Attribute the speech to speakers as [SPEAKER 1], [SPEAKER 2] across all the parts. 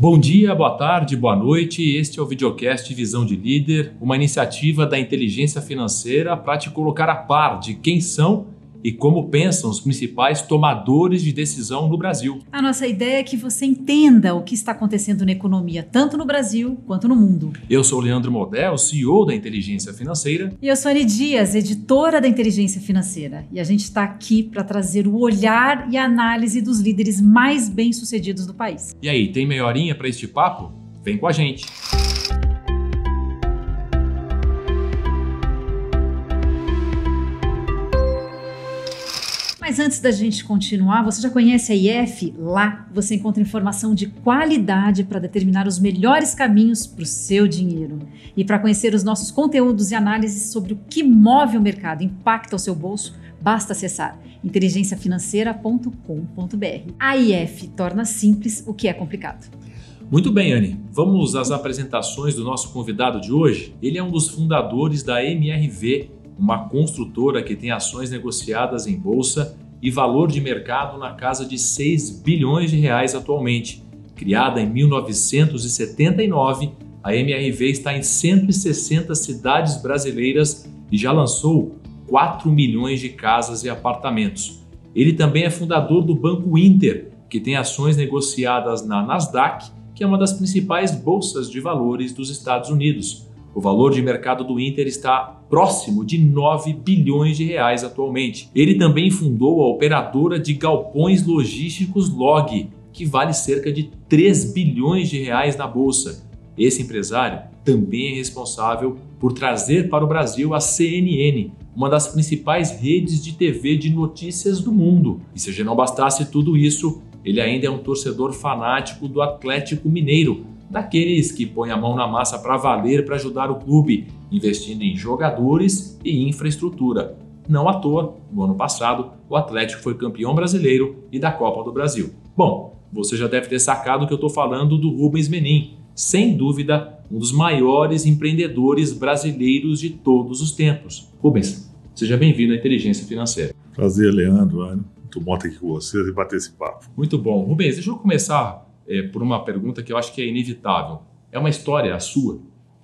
[SPEAKER 1] Bom dia, boa tarde, boa noite. Este é o videocast Visão de Líder, uma iniciativa da inteligência financeira para te colocar a par de quem são e como pensam os principais tomadores de decisão no Brasil.
[SPEAKER 2] A nossa ideia é que você entenda o que está acontecendo na economia, tanto no Brasil quanto no mundo.
[SPEAKER 1] Eu sou Leandro Model, CEO da Inteligência Financeira.
[SPEAKER 2] E eu sou Anne Dias, editora da Inteligência Financeira. E a gente está aqui para trazer o olhar e a análise dos líderes mais bem-sucedidos do país.
[SPEAKER 1] E aí, tem meia horinha para este papo? Vem com a gente!
[SPEAKER 2] Mas antes da gente continuar, você já conhece a IF? Lá você encontra informação de qualidade para determinar os melhores caminhos para o seu dinheiro. E para conhecer os nossos conteúdos e análises sobre o que move o mercado, impacta o seu bolso, basta acessar inteligenciafinanceira.com.br. A IF torna simples o que é complicado.
[SPEAKER 1] Muito bem, Anne. Vamos às apresentações do nosso convidado de hoje. Ele é um dos fundadores da MRV, uma construtora que tem ações negociadas em bolsa e valor de mercado na casa de 6 bilhões de reais atualmente. Criada em 1979, a MRV está em 160 cidades brasileiras e já lançou 4 milhões de casas e apartamentos. Ele também é fundador do Banco Inter, que tem ações negociadas na Nasdaq, que é uma das principais bolsas de valores dos Estados Unidos. O valor de mercado do Inter está próximo de 9 bilhões de reais atualmente. Ele também fundou a operadora de galpões logísticos Log, que vale cerca de 3 bilhões de reais na bolsa. Esse empresário também é responsável por trazer para o Brasil a CNN, uma das principais redes de TV de notícias do mundo. E se já não bastasse tudo isso, ele ainda é um torcedor fanático do Atlético Mineiro, daqueles que põem a mão na massa para valer para ajudar o clube, investindo em jogadores e infraestrutura. Não à toa, no ano passado, o Atlético foi campeão brasileiro e da Copa do Brasil. Bom, você já deve ter sacado que eu estou falando do Rubens Menin, sem dúvida um dos maiores empreendedores brasileiros de todos os tempos. Rubens, seja bem-vindo à Inteligência Financeira.
[SPEAKER 3] Prazer, Leandro. Estou muito aqui com vocês e bater esse papo.
[SPEAKER 1] Muito bom. Rubens, deixa eu começar é, por uma pergunta que eu acho que é inevitável. É uma história, a sua,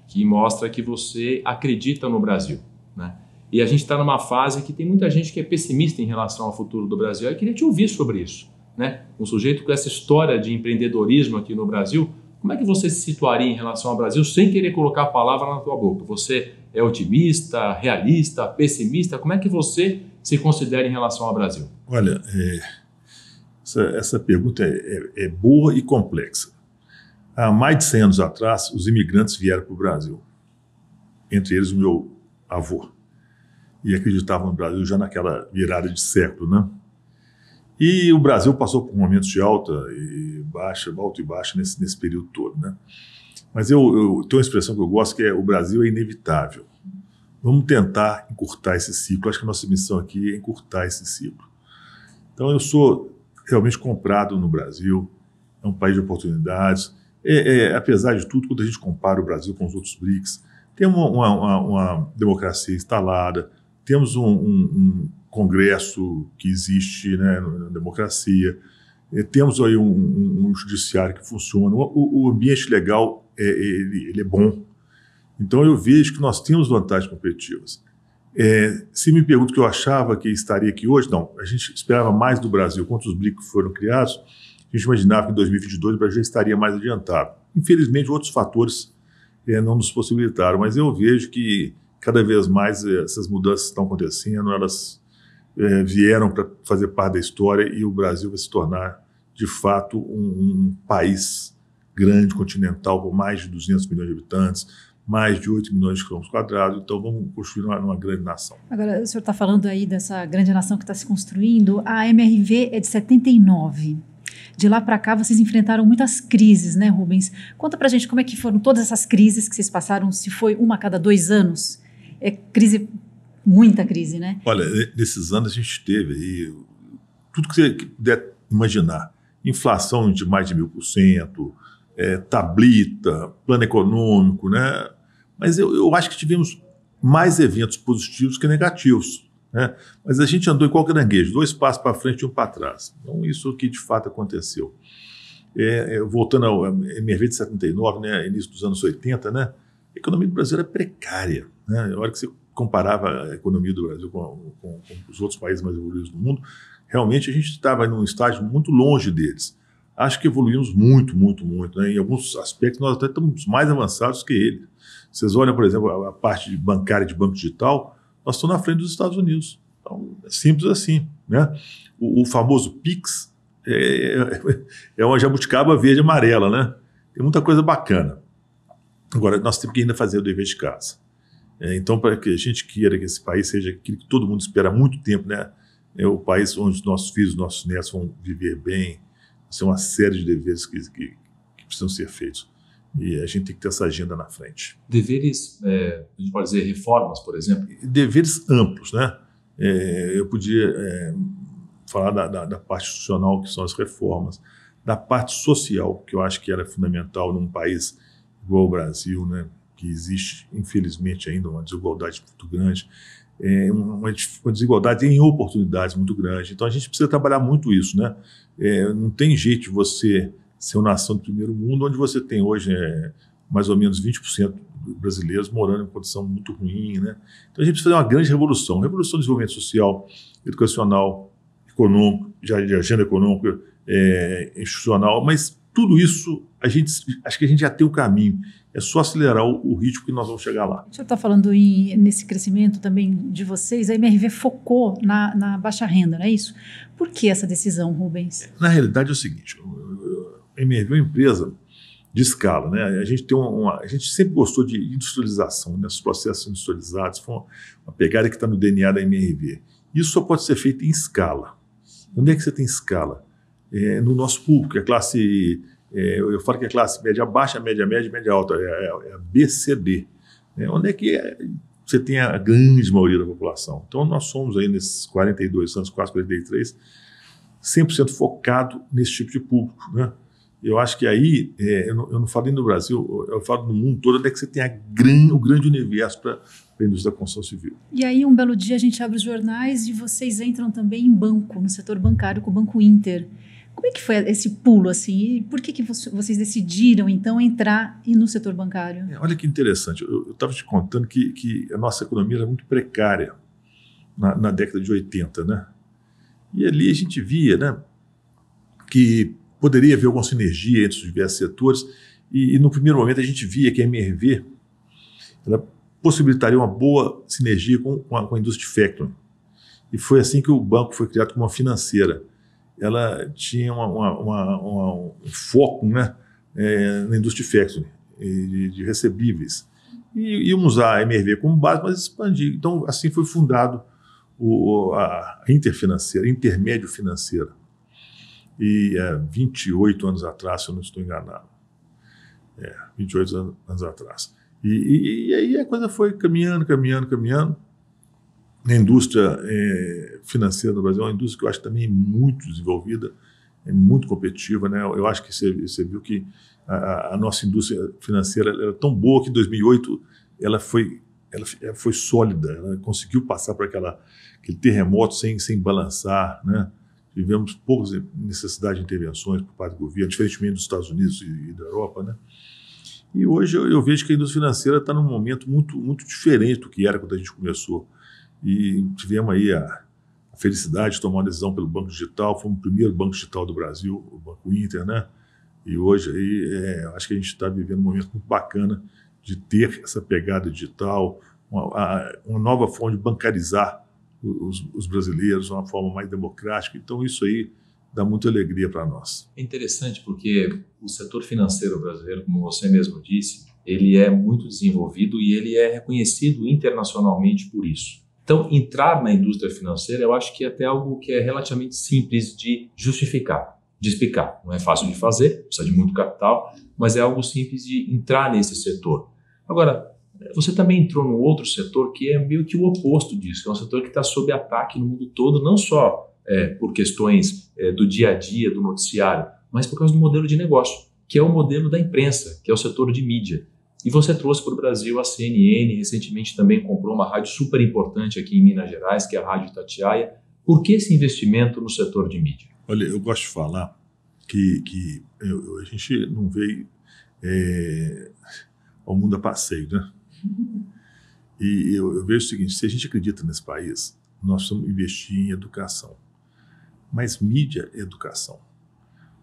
[SPEAKER 1] que mostra que você acredita no Brasil. Né? E a gente está numa fase que tem muita gente que é pessimista em relação ao futuro do Brasil. Eu queria te ouvir sobre isso. Né? Um sujeito com essa história de empreendedorismo aqui no Brasil, como é que você se situaria em relação ao Brasil sem querer colocar a palavra na tua boca? Você é otimista, realista, pessimista? Como é que você se considera em relação ao Brasil?
[SPEAKER 3] Olha, é essa, essa pergunta é, é, é boa e complexa. Há mais de 100 anos atrás, os imigrantes vieram para o Brasil, entre eles o meu avô, e acreditavam no Brasil já naquela virada de século, né? E o Brasil passou por momentos de alta e baixa, alta e baixa nesse, nesse período todo, né? Mas eu, eu, tenho uma expressão que eu gosto que é o Brasil é inevitável. Vamos tentar encurtar esse ciclo. Acho que a nossa missão aqui é encurtar esse ciclo. Então eu sou realmente comprado no Brasil, é um país de oportunidades. É, é, apesar de tudo, quando a gente compara o Brasil com os outros BRICS, tem uma, uma, uma democracia instalada, temos um, um, um congresso que existe né, na democracia, é, temos aí um, um, judiciário que funciona, o, o ambiente legal é, ele, ele é bom. Então eu vejo que nós temos vantagens competitivas. É, se me pergunta o que eu achava que estaria aqui hoje, não, a gente esperava mais do Brasil. Quantos BRICS foram criados, a gente imaginava que em 2022 o Brasil estaria mais adiantado. Infelizmente, outros fatores é, não nos possibilitaram, mas eu vejo que cada vez mais é, essas mudanças estão acontecendo, elas é, vieram para fazer parte da história e o Brasil vai se tornar, de fato, um, um país grande, continental, com mais de 200 milhões de habitantes, mais de 8 milhões de quilômetros quadrados, então vamos construir uma, uma grande nação.
[SPEAKER 2] Agora, o senhor está falando aí dessa grande nação que está se construindo, a MRV é de 79. De lá para cá, vocês enfrentaram muitas crises, né, Rubens? Conta para gente como é que foram todas essas crises que vocês passaram, se foi uma a cada dois anos. É crise, muita crise, né?
[SPEAKER 3] Olha, nesses anos a gente teve aí tudo que você puder imaginar. Inflação de mais de mil por cento, é, tablita, plano econômico, né? Mas eu, eu acho que tivemos mais eventos positivos que negativos. Né? Mas a gente andou igual caranguejo, dois passos para frente e um para trás. Então, isso que de fato aconteceu. É, é, voltando ao é, MRV de 79, né, início dos anos 80, né, a economia do Brasil era precária. Né? Na hora que você comparava a economia do Brasil com, com, com os outros países mais evoluídos do mundo, realmente a gente estava em um estágio muito longe deles. Acho que evoluímos muito, muito, muito. Né? Em alguns aspectos, nós até estamos mais avançados que eles. Vocês olham, por exemplo, a parte bancária de banco digital, nós estamos na frente dos Estados Unidos. Então, é simples assim. Né? O, o famoso PIX é é, é, é, uma jabuticaba verde e amarela. Né? Tem muita coisa bacana. Agora, nós temos que ainda fazer o dever de casa. É, então, para que a gente queira que esse país seja aquilo que todo mundo espera há muito tempo, né? é o país onde os nossos filhos, nossos netos vão viver bem, são é uma série de deveres que, que, que precisam ser feitos. E a gente tem que ter essa agenda na frente.
[SPEAKER 1] Deveres, é, a gente pode dizer,
[SPEAKER 3] reformas, por exemplo? Deveres amplos, né? É, eu podia é, falar da, da, da, parte institucional, que são as reformas, da parte social, que eu acho que era fundamental num país igual o Brasil, né? Que existe, infelizmente, ainda uma desigualdade muito grande, é, uma, uma desigualdade em oportunidades muito grande. Então a gente precisa trabalhar muito isso, né? É, não tem jeito de você ser uma nação do primeiro mundo, onde você tem hoje é, mais ou menos 20% brasileiros morando em condição muito ruim. Né? Então a gente precisa fazer uma grande revolução, uma revolução do desenvolvimento social, educacional, econômico, de agenda econômica, é, institucional, mas tudo isso a gente acho que a gente já tem o caminho. É só acelerar o, ritmo que nós vamos chegar lá.
[SPEAKER 2] O está falando em, nesse crescimento também de vocês. A MRV focou na, na baixa renda, não é isso? Por que essa decisão, Rubens?
[SPEAKER 3] Na realidade é o seguinte, emergiu uma empresa de escala, né? A gente tem uma, a gente sempre gostou de industrialização, né? Os processos industrializados foi uma, uma pegada que está no DNA da MRV. Isso só pode ser feito em escala. Onde é que você tem escala? É, no nosso público, é a classe, é, eu falo que é classe média baixa, média média, média alta, é, é, é a BCD. Né? Onde é que é, você tem a grande maioria da população? Então nós somos aí nesses 42 anos, quase 43, 100% focado nesse tipo de público, né? Eu acho que aí, é, eu, não, eu não falei no Brasil, eu falo no mundo todo, onde é que você tem gran, o grande universo para a
[SPEAKER 2] indústria da construção civil. E aí, um belo dia, a gente abre os jornais e vocês entram também em banco, no setor bancário, com o Banco Inter. Como é que foi esse pulo assim? E por que, que vocês decidiram então entrar no setor bancário? É,
[SPEAKER 3] olha que interessante. Eu estava te contando que, que, a nossa economia era muito precária na, na, década de 80, né? E ali a gente via, né, que poderia haver alguma sinergia entre os diversos setores. E, e no primeiro momento a gente via que a MRV ela possibilitaria uma boa sinergia com, com, a, com a indústria de factoring. E foi assim que o banco foi criado como uma financeira. Ela tinha uma, uma, uma, um foco né, é, na indústria de factoring, de, de recebíveis.
[SPEAKER 2] E íamos
[SPEAKER 3] usar a MRV como base, mas expandir. Então, assim foi fundado o, a interfinanceira, intermédio financeira e é, 28 anos atrás, se eu não estou enganado. É, 28 anos, anos atrás. E, e, e, aí a coisa foi caminhando, caminhando, caminhando. A indústria é, financeira do Brasil é uma indústria que eu acho também é muito desenvolvida, é muito competitiva. Né? Eu acho que você, você viu que a, a, nossa indústria financeira era tão boa que em 2008 ela foi, ela foi sólida, ela né? conseguiu passar por aquela, aquele terremoto sem, sem balançar, né? tivemos poucas necessidade de intervenções por parte do governo, diferentemente dos Estados Unidos e, da Europa, né? E hoje eu, vejo que a indústria financeira está num momento muito, muito diferente do que era quando a gente começou. E tivemos aí a, felicidade de tomar uma decisão pelo Banco Digital, fomos o primeiro banco digital do Brasil, o Banco Inter, né? E hoje aí, é, acho que a gente está vivendo um momento muito bacana de ter essa pegada digital, uma, uma nova forma de bancarizar os, os brasileiros, uma forma mais democrática. Então, isso aí dá muita alegria para nós. É interessante porque
[SPEAKER 1] o setor financeiro brasileiro, como você mesmo disse, ele é muito desenvolvido e ele é reconhecido internacionalmente por isso. Então, entrar na indústria financeira, eu acho que é até algo que é relativamente simples de justificar, de explicar. Não é fácil de fazer, precisa de muito capital, mas é algo simples de entrar nesse setor. Agora, você também entrou num outro setor que é meio que o oposto disso, que é um setor que está sob ataque no mundo todo, não só é, por questões é, do dia a dia, do noticiário, mas por causa do modelo de negócio, que é o modelo da imprensa, que é o setor de mídia. E você trouxe para o Brasil a CNN, recentemente também comprou uma rádio super importante aqui em Minas Gerais, que é a Rádio Tatiaia. Por que esse investimento no
[SPEAKER 3] setor de mídia? Olha, eu gosto de falar que, que eu, a gente não veio é, ao mundo a passeio, né? E eu, eu, vejo o seguinte: se a gente acredita nesse país, nós precisamos investir em educação. Mas mídia é educação.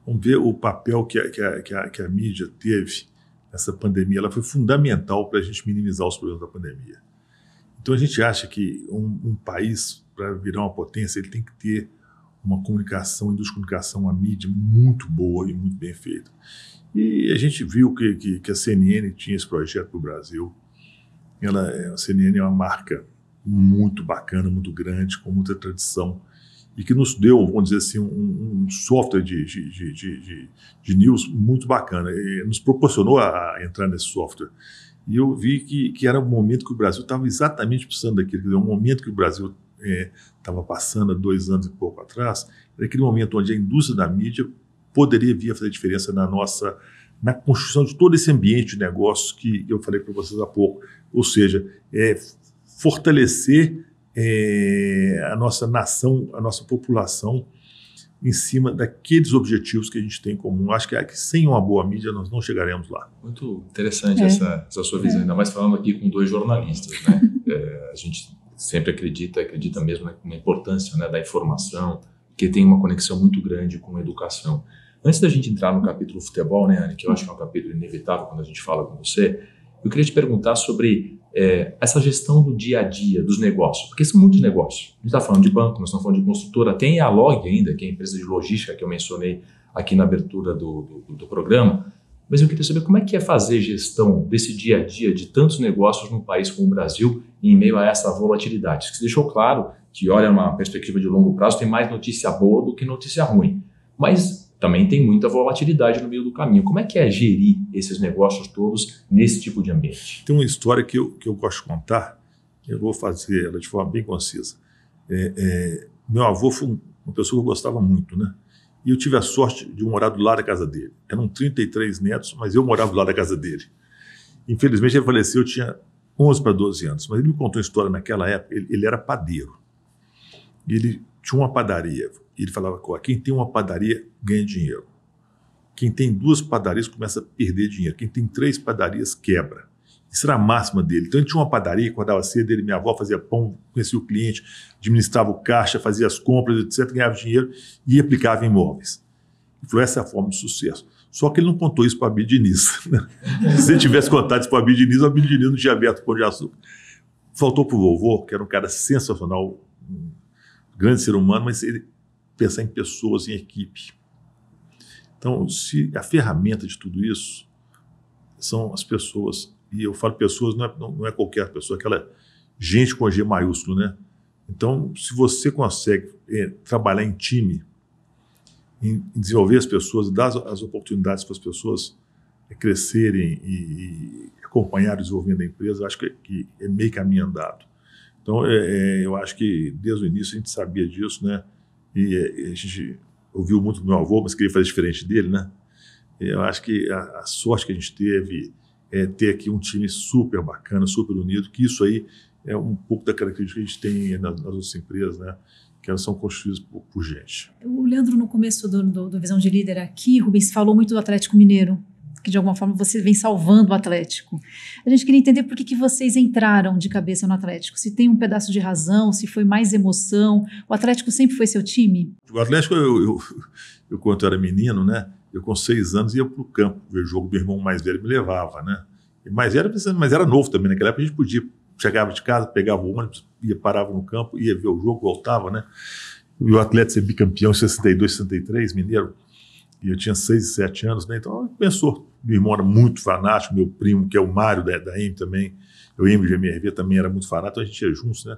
[SPEAKER 3] Vamos ver o papel que a, que a, que a, que a mídia teve nessa pandemia. Ela foi fundamental para a gente minimizar os problemas da pandemia. Então a gente acha que um, um país, para virar uma potência, ele tem que ter uma comunicação, uma indústria de comunicação, uma mídia muito boa e muito bem feita. E a gente viu que, que, que a CNN tinha esse projeto para o Brasil ela, é, a CNN é uma marca muito bacana, muito grande, com muita tradição e que nos deu, vamos dizer assim, um, um software de, de, de, de, news muito bacana. E nos proporcionou a, a, entrar nesse software. E eu vi que, que era o um momento que o Brasil estava exatamente precisando daquilo. Quer dizer, o um momento que o Brasil estava é, passando há dois anos e pouco atrás, era aquele momento onde a indústria da mídia poderia vir a fazer diferença na nossa na construção de todo esse ambiente de negócios que eu falei para vocês há pouco. Ou seja, é, fortalecer é, a nossa nação, a nossa população em cima daqueles objetivos que a gente tem em comum. Acho que, é que sem uma boa mídia nós não chegaremos lá. Muito interessante é. essa, essa, sua visão, ainda mais falando aqui com dois jornalistas. Né?
[SPEAKER 1] É, a gente sempre acredita, acredita mesmo na, na importância né, da informação, que tem uma conexão muito grande com a educação. Antes da gente entrar no capítulo futebol, né, Anne, que eu acho que é um capítulo inevitável quando a gente fala com você, eu queria te perguntar sobre é, essa gestão do dia a dia dos negócios, porque são muitos negócios. A gente está falando de banco, nós estamos falando de construtora, tem a Log ainda, que é a empresa de logística que eu mencionei aqui na abertura do, do, do programa, mas eu queria saber como é que é fazer gestão desse dia a dia de tantos negócios num país como o Brasil em meio a essa volatilidade. Você deixou claro que, olha, uma perspectiva de longo prazo, tem mais notícia boa do que notícia ruim. Mas também tem muita volatilidade no meio do caminho. Como é que é gerir esses
[SPEAKER 3] negócios todos nesse tipo de ambiente? Tem uma história que eu, que eu gosto de contar, eu vou fazer ela de forma bem concisa. É, é, meu avô foi uma pessoa que eu gostava muito, né? E eu tive a sorte de morar do lado da casa dele. Eram 33 netos, mas eu morava do lado da casa dele. Infelizmente, ele faleceu, eu tinha 11 para 12 anos. Mas ele me contou uma história naquela época. Ele, ele era padeiro. E ele tinha uma padaria. E ele falava: quem tem uma padaria ganha dinheiro. Quem tem duas padarias começa a perder dinheiro. Quem tem três padarias quebra. Isso era a máxima dele. Então ele tinha uma padaria, acordava cedo, ele, minha avó fazia pão, conhecia o cliente, administrava o caixa, fazia as compras, etc., ganhava dinheiro e aplicava em imóveis. Ele falou: essa é a forma de sucesso. Só que ele não contou isso para a Bidiniz. Né? Se ele tivesse contado isso para a Bidiniz, a Bidiniz não tinha aberto o pão de açúcar. Faltou para o vovô, que era um cara sensacional, um grande ser humano, mas ele pensar em pessoas, em equipe. Então, se a ferramenta de tudo isso são as pessoas, e eu falo pessoas, não é, não é qualquer pessoa, aquela gente com G maiúsculo, né? Então, se você consegue é, trabalhar em time, em, desenvolver as pessoas, dar as, oportunidades para as pessoas é, crescerem e, e acompanhar o desenvolvimento da empresa, acho que, que é meio caminho andado. Então, é, é, eu acho que desde o início a gente sabia disso, né? É, e a gente ouviu muito do meu avô, mas queria fazer diferente dele, né? Eu acho que a, a sorte que a gente teve é ter aqui um time super bacana, super unido, que isso aí é um pouco da característica que a gente tem nas, nas outras empresas, né? que elas são construídas por, por gente.
[SPEAKER 2] O Leandro, no começo do, do, do, Visão de Líder aqui, Rubens, falou muito do Atlético Mineiro que de alguma forma você vem salvando o Atlético. A gente queria entender por que, que vocês entraram de cabeça no Atlético. Se tem um pedaço de razão, se foi mais emoção. O Atlético sempre foi seu time?
[SPEAKER 3] O Atlético, eu, eu, eu quando eu era menino, né? Eu com seis anos ia para o campo ver o jogo. Meu irmão mais velho me levava, né? Mas era, mas era novo também. Naquela época a gente podia. Chegava de casa, pegava o ônibus, ia, parava no campo, ia ver o jogo, voltava, né? E o Atlético ser bicampeão em 62, 63, mineiro e eu tinha 6, 7 anos, né? Então, pensou. Meu irmão era muito fanático, meu primo, que é o Mário da, da M também, eu e o MGMRV também era muito fanático, então a gente ia juntos, né?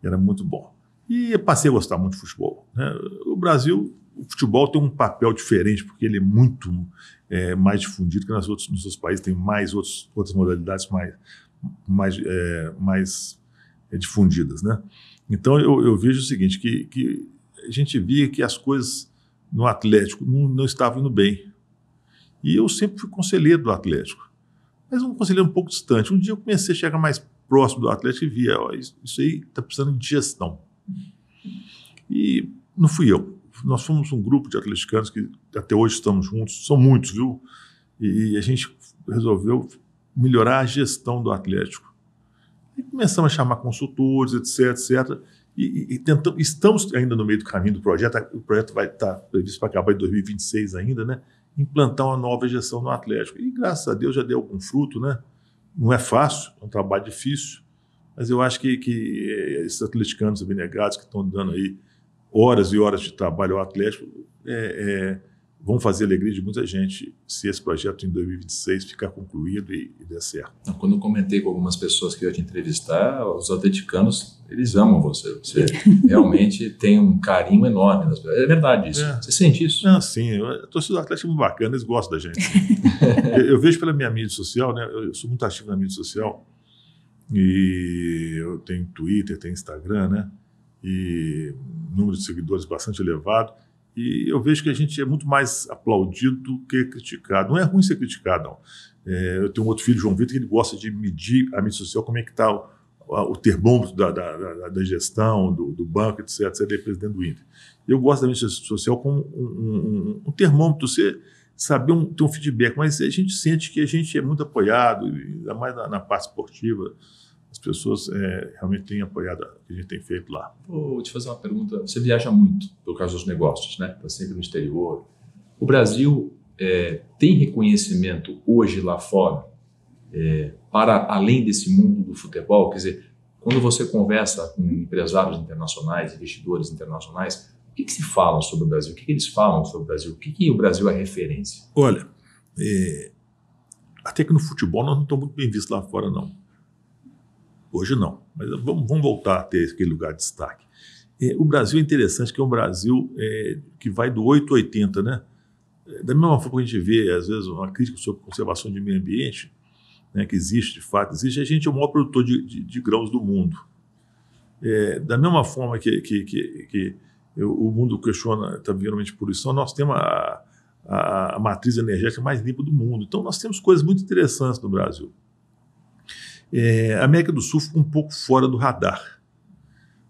[SPEAKER 3] Era muito bom. E passei a gostar muito de futebol. Né? O Brasil, o futebol tem um papel diferente, porque ele é muito é, mais difundido que nas outros, nos outros países, tem mais outros, outras modalidades mais, mais, é, mais é, difundidas. Né? Então eu, eu, vejo o seguinte, que, que a gente via que as coisas no Atlético não, não estava indo bem. E eu sempre fui conselheiro do Atlético, mas um conselheiro um pouco distante. Um dia eu comecei a chegar mais próximo do Atlético e via, ó, isso, isso aí está precisando de gestão. E não fui eu. Nós fomos um grupo de atleticanos que até hoje estamos juntos, são muitos, viu? E a gente resolveu melhorar a gestão do Atlético. E começamos a chamar consultores, etc, etc. E, e tentamos, estamos ainda no meio do caminho do projeto, o projeto vai estar tá previsto para acabar em 2026 ainda, né? Implantar uma nova gestão no Atlético. E graças a Deus já deu algum fruto, né? Não é fácil, é um trabalho difícil, mas eu acho que, que eh, esses atleticanos abnegados que estão dando aí horas e horas de trabalho ao Atlético, é, é vão fazer a alegria de muita gente se esse projeto em 2026 ficar concluído e, e der certo. Quando eu comentei com algumas pessoas que eu ia te entrevistar, os
[SPEAKER 1] atleticanos, eles amam você. Você realmente tem um carinho enorme. Nas... É verdade isso. É. Você
[SPEAKER 3] sente isso? Não, sim. A torcida do Atlético é muito bacana, eles gostam da gente. eu, eu, vejo pela minha mídia social, né? eu sou muito ativo na mídia social, e eu tenho Twitter, tenho Instagram, né? E número de seguidores bastante elevado e eu vejo que a gente é muito mais aplaudido do que criticado. Não é ruim ser criticado, não. É, eu tenho um outro filho, João Vitor, que ele gosta de medir a mídia social, como é que está o, o termômetro da, da, da, da gestão, do, do, banco, etc. Você é presidente do Inter. Eu gosto da mídia social como um, um, um termômetro, você saber um, ter um feedback, mas a gente sente que a gente é muito apoiado, ainda mais na, na parte esportiva as pessoas é, realmente têm apoiado o que a gente tem feito lá.
[SPEAKER 1] Vou te fazer uma pergunta. Você viaja muito,
[SPEAKER 3] por causa dos negócios,
[SPEAKER 1] né? Está sempre no exterior. O Brasil é, tem reconhecimento hoje lá fora é, para além desse mundo do futebol? Quer dizer, quando você conversa com empresários internacionais, investidores internacionais, o que, que se fala sobre o
[SPEAKER 3] Brasil? O que, que eles falam sobre o Brasil? O que, que o Brasil é referência? Olha, é, até que no futebol nós não estamos muito bem vistos lá fora, não Hoje não, mas vamos, vamos voltar a ter aquele lugar de destaque. É, o Brasil é interessante, que é um Brasil é, que vai do 880, a né? É, da mesma forma que a gente vê, às vezes, uma crítica sobre conservação de meio ambiente, né, que existe de fato, existe, a gente é o maior produtor de, de, de grãos do mundo. É, da mesma forma que, que, que, que eu, o mundo questiona tá, geralmente poluição, nós temos a, a, a matriz energética mais limpa do mundo. Então, nós temos coisas muito interessantes no Brasil. É, a América do Sul ficou um pouco fora do radar,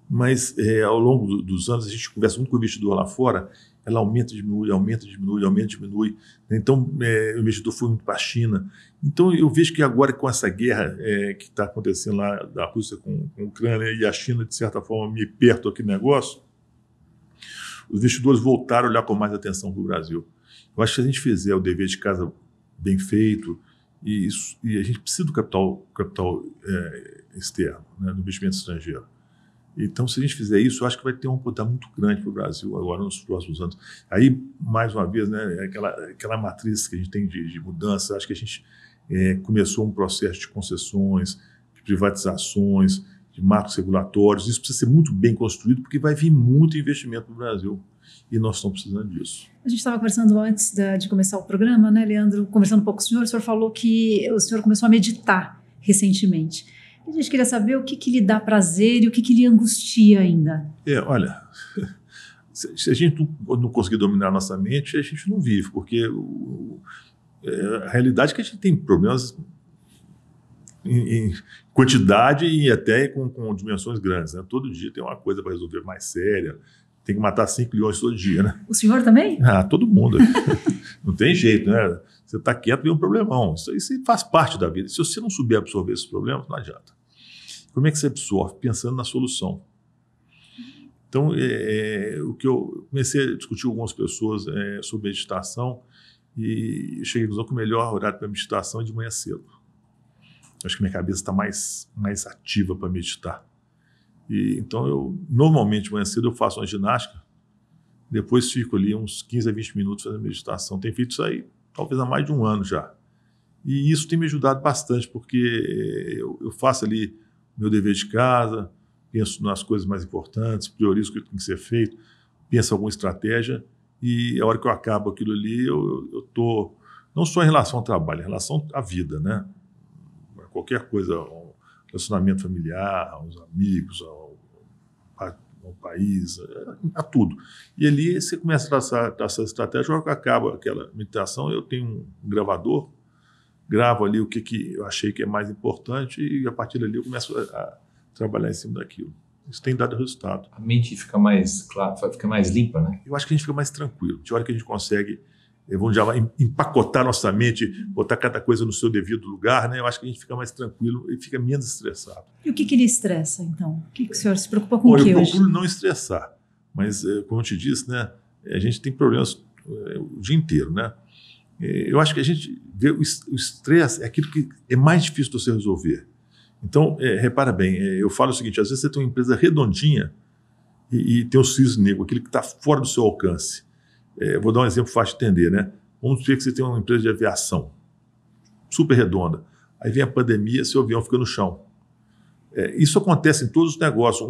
[SPEAKER 3] mas é, ao longo do, dos anos a gente conversa muito com o investidor lá fora, ela aumenta, diminui, aumenta, diminui, aumenta, diminui. Então é, o investidor foi muito para a China. Então eu vejo que agora com essa guerra é, que está acontecendo lá da Rússia com, com a Ucrânia e a China de certa forma me perto aqui no negócio, os investidores voltaram a olhar com mais atenção para o Brasil. Eu acho que se a gente fizer o dever de casa bem feito, e, isso, e a gente precisa do capital, capital é, externo, né, do investimento estrangeiro. Então, se a gente fizer isso, eu acho que vai ter um poder muito grande para o Brasil agora nos próximos anos. Aí, mais uma vez, né, é aquela, é aquela matriz que a gente tem de, de mudança, acho que a gente é, começou um processo de concessões, de privatizações, de marcos regulatórios. Isso precisa ser muito bem construído, porque vai vir muito investimento no Brasil e nós estamos precisando disso.
[SPEAKER 2] A gente estava conversando antes de começar o programa, né, Leandro? Conversando um pouco com o senhor, o senhor falou que o senhor começou a meditar recentemente. a gente queria saber o que, que lhe dá prazer e o que, que lhe angustia ainda.
[SPEAKER 3] É, olha, se a gente não conseguir dominar a nossa mente, a gente não vive, porque o, é, a realidade é que a gente tem problemas em, em quantidade e até com, com dimensões grandes. Né? Todo dia tem uma coisa para resolver mais séria, tem que matar 5 leões todo dia, né?
[SPEAKER 2] O senhor também?
[SPEAKER 3] Ah, todo mundo. não tem jeito, né? Você está quieto vem um problemão. Isso, isso faz parte da vida. Se você não souber absorver esses problemas, não adianta. Como é que você absorve? Pensando na solução. Então, é, é, o que eu comecei a discutir com algumas pessoas é, sobre meditação e cheguei dizer que o melhor horário para meditação é de manhã cedo. Acho que minha cabeça está mais, mais ativa para meditar. E, então, eu normalmente, manhã cedo, eu faço uma ginástica, depois fico ali uns 15 a 20 minutos fazendo meditação. Tenho feito isso aí talvez há mais de um ano já. E isso tem me ajudado bastante, porque eh, eu, eu faço ali meu dever de casa, penso nas coisas mais importantes, priorizo o que tem que ser feito, penso alguma estratégia, e a hora que eu acabo aquilo ali, eu estou, não só em relação ao trabalho, em relação à vida, né? Qualquer coisa, relacionamento familiar, aos amigos, ao, ao país, a, a, tudo. E ali você começa a traçar, traçar estratégia, que acaba aquela meditação, eu tenho um gravador, gravo ali o que, que eu achei que é mais importante e a partir dali eu começo a, a trabalhar em cima daquilo. Isso tem dado resultado. A mente fica mais, claro, fica mais limpa, né? Eu acho que a gente fica mais tranquilo. De hora que a gente consegue vamos já empacotar nossa mente, botar cada coisa no seu devido lugar, né? Eu acho que a gente fica mais tranquilo e fica menos estressado.
[SPEAKER 2] E o que, que ele estressa, então? O que, que o senhor se preocupa com Bom, o que eu hoje? Eu procuro não
[SPEAKER 3] estressar, mas eh, como eu te disse, né? Eh, a gente tem problemas eh, o dia inteiro, né? Eu acho que a gente vê o estresse é aquilo que é mais difícil de você resolver. Então, é, repara bem, é, eu falo o seguinte: às vezes você tem uma empresa redondinha e, e tem um cisne negro, aquele que está fora do seu alcance. É, vou dar um exemplo fácil de entender, né? Vamos dizer que você tem uma empresa de aviação super redonda. Aí vem a pandemia, seu avião fica no chão. É, isso acontece em todos os negócios.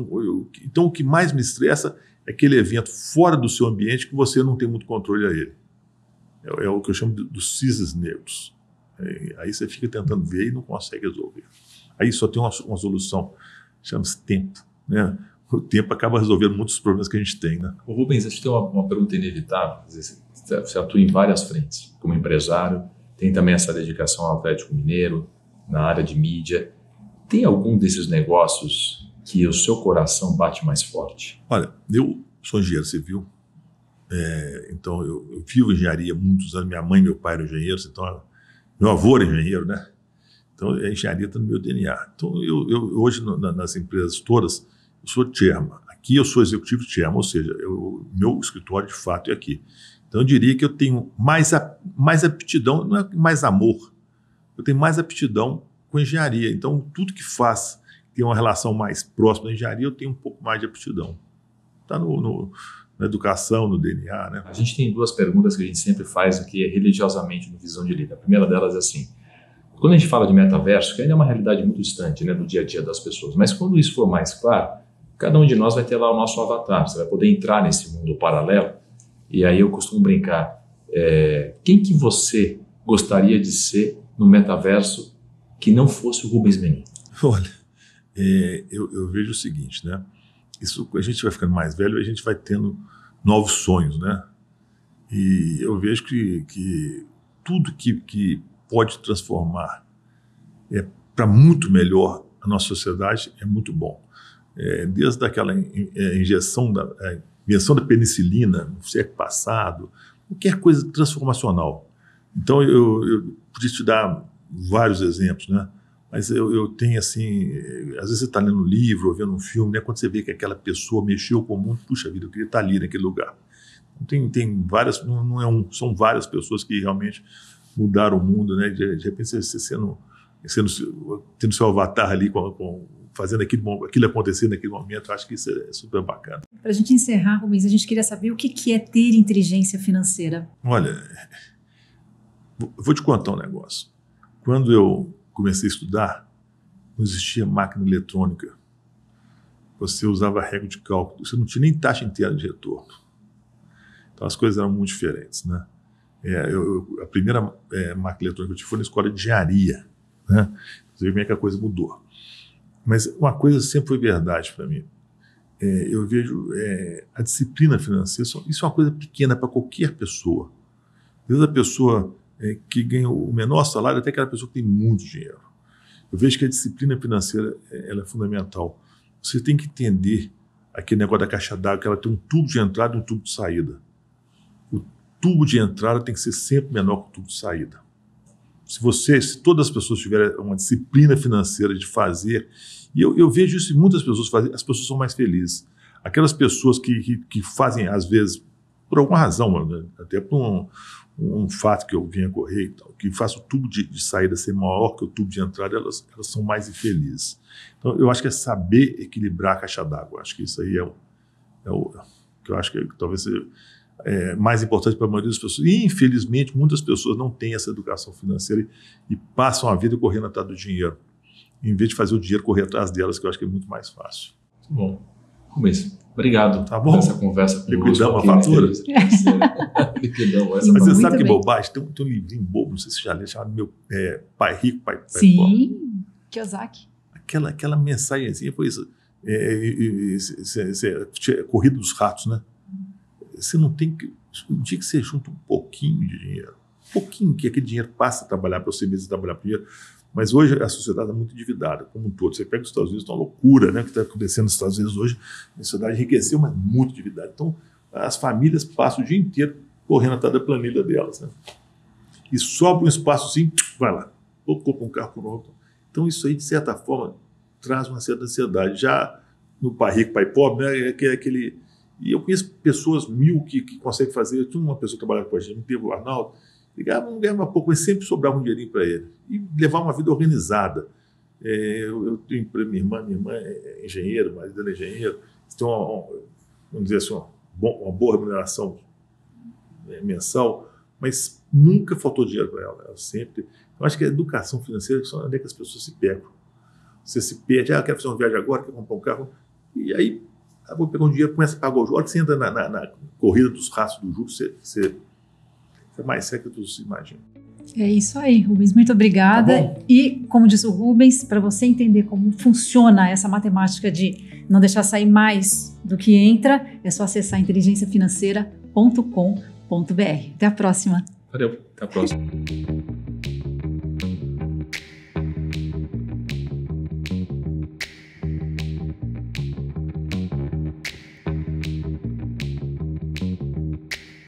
[SPEAKER 3] Então, o que mais me estressa é aquele evento fora do seu ambiente que você não tem muito controle a ele. É, é o que eu chamo dos cisnes negros. É, aí você fica tentando ver e não consegue resolver. Aí só tem uma, uma solução, chama-se tempo. Né? o tempo acaba resolvendo muitos problemas que a gente tem. Né?
[SPEAKER 1] Ô Rubens, acho que tem uma, uma pergunta inevitável. Você atua em várias frentes, como empresário, tem também essa dedicação ao Atlético Mineiro, na área de mídia. Tem algum desses negócios
[SPEAKER 3] que o seu coração bate mais forte? Olha, eu sou engenheiro civil, é, então eu, eu, vivo engenharia muitos anos. Minha mãe e meu pai eram engenheiros, então meu avô era engenheiro, né? Então a engenharia está no meu DNA. Então eu, eu hoje no, na, nas empresas todas eu sou chairman, aqui eu sou executivo chairman, ou seja, eu, meu escritório de fato é aqui. Então eu diria que eu tenho mais, a, mais aptidão, não é mais amor, eu tenho mais aptidão com engenharia. Então tudo que faz tem é uma relação mais próxima da engenharia, eu tenho um pouco mais de aptidão. Está no, no na educação, no DNA. Né? A gente tem duas perguntas que a gente sempre faz aqui é religiosamente no Visão de Líder. A primeira delas é assim:
[SPEAKER 1] quando a gente fala de metaverso, que ainda é uma realidade muito distante né, do dia a dia das pessoas, mas quando isso for mais claro, Cada um de nós vai ter lá o nosso avatar, você vai poder entrar nesse mundo paralelo. E aí eu costumo brincar, é, quem que você gostaria de ser no
[SPEAKER 3] metaverso que não fosse o Rubens Menin? Olha, é, eu, eu, vejo o seguinte, né? Isso, a gente vai ficando mais velho e a gente vai tendo novos sonhos, né? E eu vejo que, que tudo que, que pode transformar é para muito melhor a nossa sociedade é muito bom é, desde aquela é, injeção da, é, invenção da penicilina no século passado, qualquer coisa transformacional. Então, eu, eu podia te dar vários exemplos, né? Mas eu, eu tenho assim, é, às vezes você está lendo um livro ou vendo um filme, né? Quando você vê que aquela pessoa mexeu com o mundo, puxa vida, eu queria estar tá ali naquele lugar. Então, tem, tem várias, não, não é um, são várias pessoas que realmente mudaram o mundo, né? De, de repente você, você sendo, sendo, tendo seu avatar ali com, com fazendo aquilo, aquilo acontecer naquele momento. Acho que isso é super bacana.
[SPEAKER 2] Para a gente encerrar, Rubens, a gente queria saber o que, que é ter inteligência financeira.
[SPEAKER 3] Olha, vou te contar um negócio. Quando eu comecei a estudar, não existia máquina eletrônica. Você usava regra de cálculo, você não tinha nem taxa inteira de retorno. Então as coisas eram muito diferentes, né? É, eu, a primeira é, máquina eletrônica que eu tive foi na escola de engenharia, né? Você vê como é que a coisa mudou. Mas uma coisa sempre foi verdade para mim. É, eu vejo é, a disciplina financeira, isso é uma coisa pequena para qualquer pessoa. Desde a pessoa é, que ganha o menor salário até aquela pessoa que tem muito dinheiro. Eu vejo que a disciplina financeira é, ela é fundamental. Você tem que entender aquele negócio da caixa d'água, que ela tem um tubo de entrada e um tubo de saída. O tubo de entrada tem que ser sempre menor que o tubo de saída se você, se todas as pessoas tiverem uma disciplina financeira de fazer, e eu, eu vejo isso em muitas pessoas fazer, as pessoas são mais felizes. Aquelas pessoas que, que, que fazem, às vezes, por alguma razão, até por um, um fato que eu venha correr e tal, que faço o tubo de, de, saída ser maior que o tubo de entrada, elas, elas são mais infelizes. Então, eu acho que é saber equilibrar a caixa d'água. Acho que isso aí é o, é o que eu acho que talvez seja é, mais importante para a maioria das pessoas. E, infelizmente, muitas pessoas não têm essa educação financeira e passam a vida correndo atrás do dinheiro, em vez de fazer o dinheiro correr atrás delas, que eu acho que é muito mais fácil. Muito tá bom. começo obrigado tá bom. por essa conversa. Liquidamos a fatura? Liquidamos Mas você sabe que bobagem? Tem um, tem um, livrinho bobo, não sei se você já leu, chamado Meu é, Pai Rico, Pai, Sim, Pobre. Kiyosaki. Aquela, aquela mensagenzinha foi isso. É, é, é, corrida dos ratos, né? Você não tem que. Um dia que você junta um pouquinho de dinheiro, um pouquinho, que aquele dinheiro passa a trabalhar para você mesmo, trabalhar para dinheiro. Mas hoje a sociedade é muito endividada, como um todo. Você pega os Estados Unidos, é tá uma loucura né, o que está acontecendo nos Estados Unidos hoje. A sociedade enriqueceu, mas muito endividada. Então, as famílias passam o dia inteiro correndo atrás da planilha delas. Né? E sobra um espaço assim, vai lá, ou compra um carro pronto. Então, isso aí, de certa forma, traz uma certa ansiedade. Já no pai rico, pai pobre, né, é, é aquele e eu conheço pessoas mil que, que conseguem fazer. Eu tinha uma pessoa que trabalhava com a gente, não teve o Arnaldo, ele ganhava, ganhava pouco, mas sempre sobrava um dinheirinho para ele. E levar uma vida organizada. É, eu, eu, tenho minha irmã, minha irmã é, é engenheiro, o marido dela é engenheiro, tem uma, uma, vamos dizer assim, uma, uma boa remuneração né, mensal, mas nunca faltou dinheiro para ela. Ela sempre. Eu acho que a educação financeira é, é onde é que as pessoas se pegam. Você se perde, ah, quer fazer uma viagem agora, quer comprar um carro. E aí ah, vou pegar um dinheiro, começa a pagar o juros. Olha, você entra na, na, na corrida dos rastros do juros, você, você, você é mais sério que você imagina.
[SPEAKER 2] É isso aí, Rubens. Muito obrigada. Tá e, como disse o Rubens, para você entender como funciona essa matemática de não deixar sair mais do que entra, é só acessar inteligenciafinanceira.com.br. Até a próxima.
[SPEAKER 1] Valeu, até a próxima.